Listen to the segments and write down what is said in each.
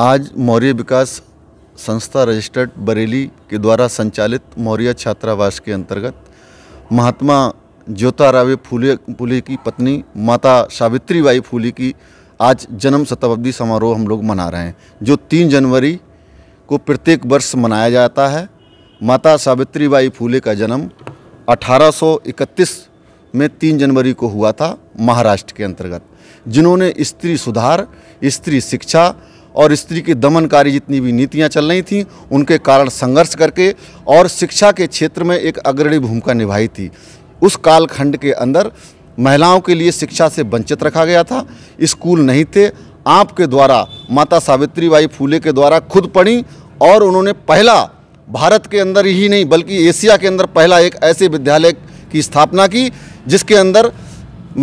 आज मौर्य विकास संस्था रजिस्टर्ड बरेली के द्वारा संचालित मौर्य छात्रावास के अंतर्गत महात्मा ज्योतारावे फूले फूले की पत्नी माता सावित्री बाई फूले की आज जन्म शताब्दी समारोह हम लोग मना रहे हैं जो तीन जनवरी को प्रत्येक वर्ष मनाया जाता है माता सावित्री बाई फूले का जन्म 1831 में तीन जनवरी को हुआ था महाराष्ट्र के अंतर्गत जिन्होंने स्त्री सुधार स्त्री शिक्षा और स्त्री की दमनकारी जितनी भी नीतियां चल रही थीं उनके कारण संघर्ष करके और शिक्षा के क्षेत्र में एक अग्रणी भूमिका निभाई थी उस कालखंड के अंदर महिलाओं के लिए शिक्षा से वंचित रखा गया था स्कूल नहीं थे आपके द्वारा माता सावित्रीबाई फूले के द्वारा खुद पढ़ी और उन्होंने पहला भारत के अंदर ही नहीं बल्कि एशिया के अंदर पहला एक ऐसे विद्यालय की स्थापना की जिसके अंदर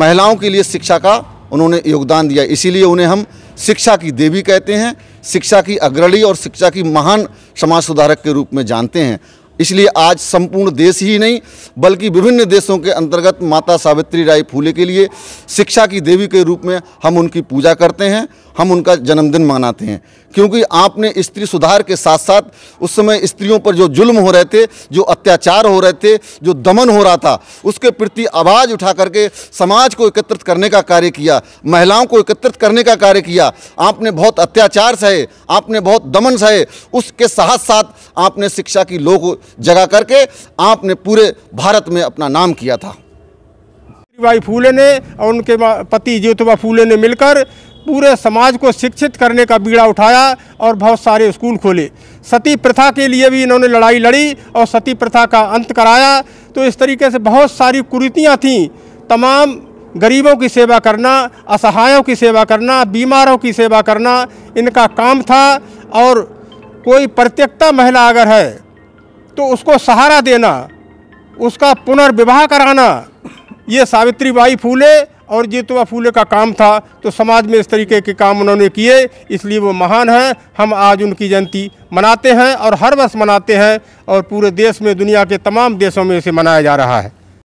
महिलाओं के लिए शिक्षा का उन्होंने योगदान दिया इसीलिए उन्हें हम शिक्षा की देवी कहते हैं शिक्षा की अग्रणी और शिक्षा की महान समाज सुधारक के रूप में जानते हैं इसलिए आज संपूर्ण देश ही नहीं बल्कि विभिन्न देशों के अंतर्गत माता सावित्री राय फूले के लिए शिक्षा की देवी के रूप में हम उनकी पूजा करते हैं हम उनका जन्मदिन मनाते हैं क्योंकि आपने स्त्री सुधार के साथ साथ उस समय स्त्रियों पर जो जुल्म हो रहे थे जो अत्याचार हो रहे थे जो दमन हो रहा था उसके प्रति आवाज़ उठा करके समाज को एकत्रित करने का कार्य किया महिलाओं को एकत्रित करने का कार्य किया आपने बहुत अत्याचार सहे आपने बहुत दमन सहे उसके साथ साथ आपने शिक्षा की लोग जगा करके आपने पूरे भारत में अपना नाम किया था भाई फूले ने और उनके पति ज्योतिबा फूले ने मिलकर पूरे समाज को शिक्षित करने का बीड़ा उठाया और बहुत सारे स्कूल खोले सती प्रथा के लिए भी इन्होंने लड़ाई लड़ी और सती प्रथा का अंत कराया तो इस तरीके से बहुत सारी कुरीतियाँ थीं तमाम गरीबों की सेवा करना असहायों की सेवा करना बीमारों की सेवा करना इनका काम था और कोई प्रत्यक्षता महिला अगर है तो उसको सहारा देना उसका पुनर्विवाह कराना ये सावित्री बाई फूले और जीतुआ फूले का काम था तो समाज में इस तरीके के काम उन्होंने किए इसलिए वो महान हैं हम आज उनकी जयंती मनाते हैं और हर वर्ष मनाते हैं और पूरे देश में दुनिया के तमाम देशों में इसे मनाया जा रहा है